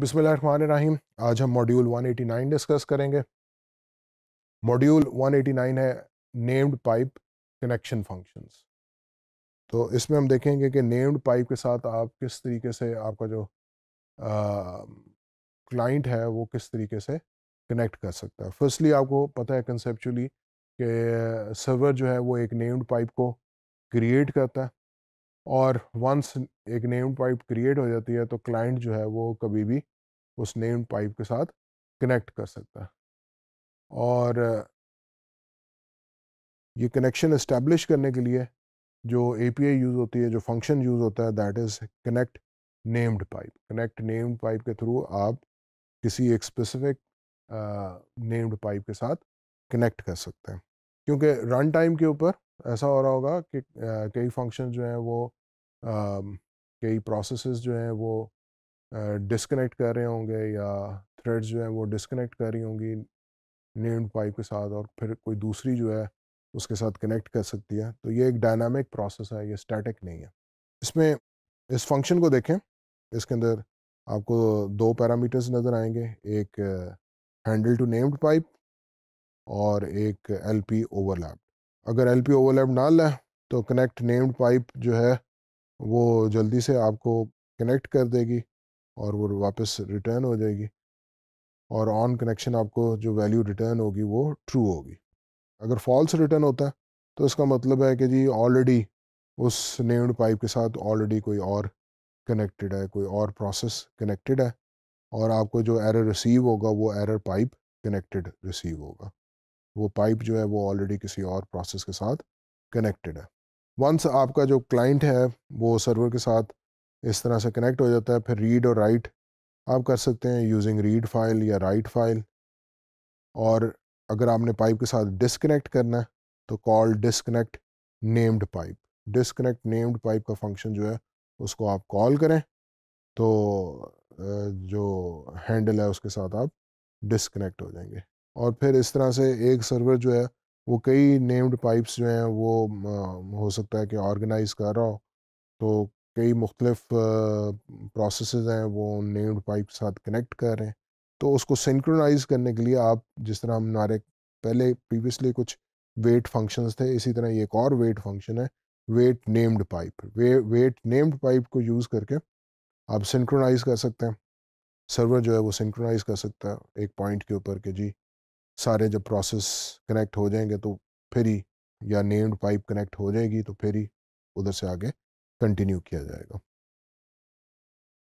बिसमीम आज हम मॉड्यूल 189 डिस्कस करेंगे मॉड्यूल 189 है नेम्ड पाइप कनेक्शन फंक्शंस तो इसमें हम देखेंगे कि नेम्ड पाइप के साथ आप किस तरीके से आपका जो क्लाइंट है वो किस तरीके से कनेक्ट कर सकता है फर्स्टली आपको पता है कंसेप्चुअली कि सर्वर जो है वो एक नेम्ड पाइप को क्रिएट करता है और वंस एक नेम पाइप क्रिएट हो जाती है तो क्लाइंट जो है वो कभी भी उस नेम पाइप के साथ कनेक्ट कर सकता है और ये कनेक्शन इस्टेब्लिश करने के लिए जो एपीआई यूज़ होती है जो फंक्शन यूज़ होता है that is connect named pipe connect named pipe के थ्रू आप किसी एक स्पेसिफिक नेम्ड पाइप के साथ कनेक्ट कर सकते हैं क्योंकि रन टाइम के ऊपर ऐसा हो रहा होगा कि कई फंक्शन जो हैं वो कई प्रोसेसेस जो हैं वो डिसकनेक्ट कर रहे होंगे या थ्रेड्स जो हैं वो डिसकनेक्ट कर रही होंगी नेम्ड पाइप के साथ और फिर कोई दूसरी जो है उसके साथ कनेक्ट कर सकती है तो ये एक डायनामिक प्रोसेस है ये स्टैटिक नहीं है इसमें इस फंक्शन को देखें इसके अंदर आपको दो पैरामीटर्स नज़र आएंगे एक हैंडल टू नेम्ड पाइप और एक एलपी ओवरलैप अगर एल पी ओवरलैप ना लें तो कनेक्ट नेम्ड पाइप जो है वो जल्दी से आपको कनेक्ट कर देगी और वो वापस रिटर्न हो जाएगी और ऑन कनेक्शन आपको जो वैल्यू रिटर्न होगी वो ट्रू होगी अगर फॉल्स रिटर्न होता है तो इसका मतलब है कि जी ऑलरेडी उस नेम्ड पाइप के साथ ऑलरेडी कोई और कनेक्टेड है कोई और प्रोसेस कनेक्टेड है और आपको जो एरर रिसीव होगा वो एरर पाइप कनेक्टेड रिसीव होगा वो पाइप जो है वो ऑलरेडी किसी और प्रोसेस के साथ कनेक्टेड है वंस आपका जो क्लाइंट है वो सर्वर के साथ इस तरह से कनेक्ट हो जाता है फिर रीड और राइट आप कर सकते हैं यूजिंग रीड फाइल या राइट फाइल और अगर आपने पाइप के साथ डिसकनेक्ट करना है तो call disconnect named pipe disconnect named pipe का फंक्शन जो है उसको आप कॉल करें तो जो हैंडल है उसके साथ आप डिसकनेक्ट हो जाएंगे और फिर इस तरह से एक सर्वर जो है वो कई नेम्ड पाइप्स जो हैं वो आ, हो सकता है कि ऑर्गेनाइज कर रहा हो तो कई मुख्तलिफ प्रोसेस हैं वो नेम्ड पाइप के साथ कनेक्ट कर रहे हैं तो उसको सिंक्रोनाइज करने के लिए आप जिस तरह हमारे पहले प्रीवियसली कुछ वेट फंक्शंस थे इसी तरह ये एक और वेट फंक्शन है वेट नेम्ड पाइप वे वेट नेम्ड पाइप को यूज़ करके आप सिंक्रोनाइज कर सकते हैं सर्वर जो है वो सिंक्रोनाइज कर सकता है एक पॉइंट के ऊपर कि जी सारे जब प्रोसेस कनेक्ट हो जाएंगे तो फिर ही या नेम्ड पाइप कनेक्ट हो जाएगी तो फिर ही उधर से आगे कंटिन्यू किया जाएगा